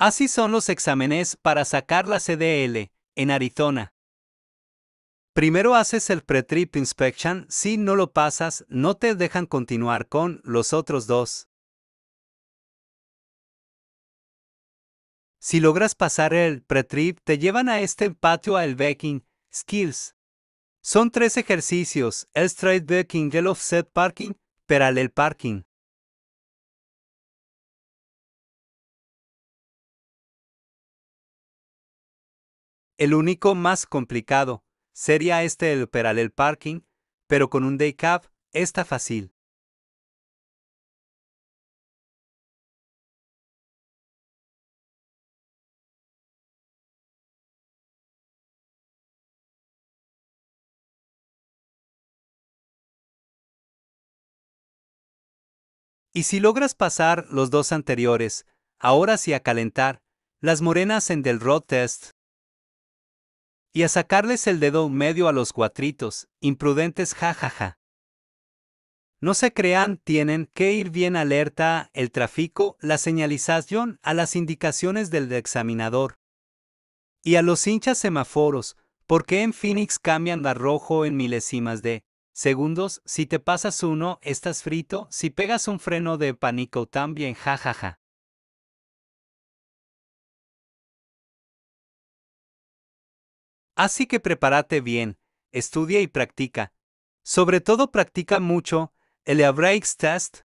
Así son los exámenes para sacar la CDL en Arizona. Primero haces el pre-trip inspection, si no lo pasas, no te dejan continuar con los otros dos. Si logras pasar el pre-trip, te llevan a este patio al backing skills. Son tres ejercicios, el straight backing, el offset parking, paralel parking. El único más complicado sería este el paralel parking, pero con un day cab está fácil. Y si logras pasar los dos anteriores, ahora sí a calentar, las morenas en del road test y a sacarles el dedo medio a los cuatritos, imprudentes jajaja. No se crean, tienen que ir bien alerta el tráfico, la señalización, a las indicaciones del examinador. Y a los hinchas semáforos, porque en Phoenix cambian de rojo en milesimas de segundos, si te pasas uno, estás frito, si pegas un freno de pánico también jajaja. Así que prepárate bien, estudia y practica. Sobre todo practica mucho el Abraics Test